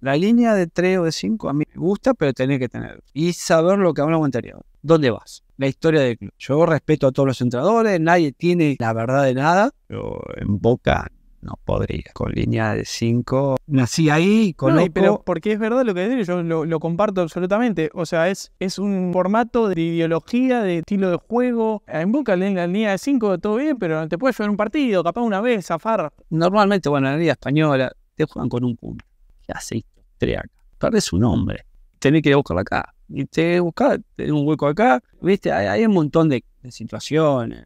La línea de 3 o de 5 a mí me gusta, pero tenés que tener. Y saber lo que aún no ¿Dónde vas? La historia del club. Yo respeto a todos los entradores, nadie tiene la verdad de nada. en Boca no podría. Con línea de 5. Nací ahí, con no, pero porque es verdad lo que digo, yo lo, comparto absolutamente. O sea, es, es un formato de ideología, de estilo de juego. En Boca en la línea de 5 todo bien, pero te puedes llevar un partido, capaz una vez, zafar. Normalmente, bueno, en la liga española te juegan con un punto. ¿qué hace historia acá? Perdés un hombre. Tenés que ir a buscarla acá. Y te buscás, tenés un hueco acá. Viste, hay, un montón de situaciones.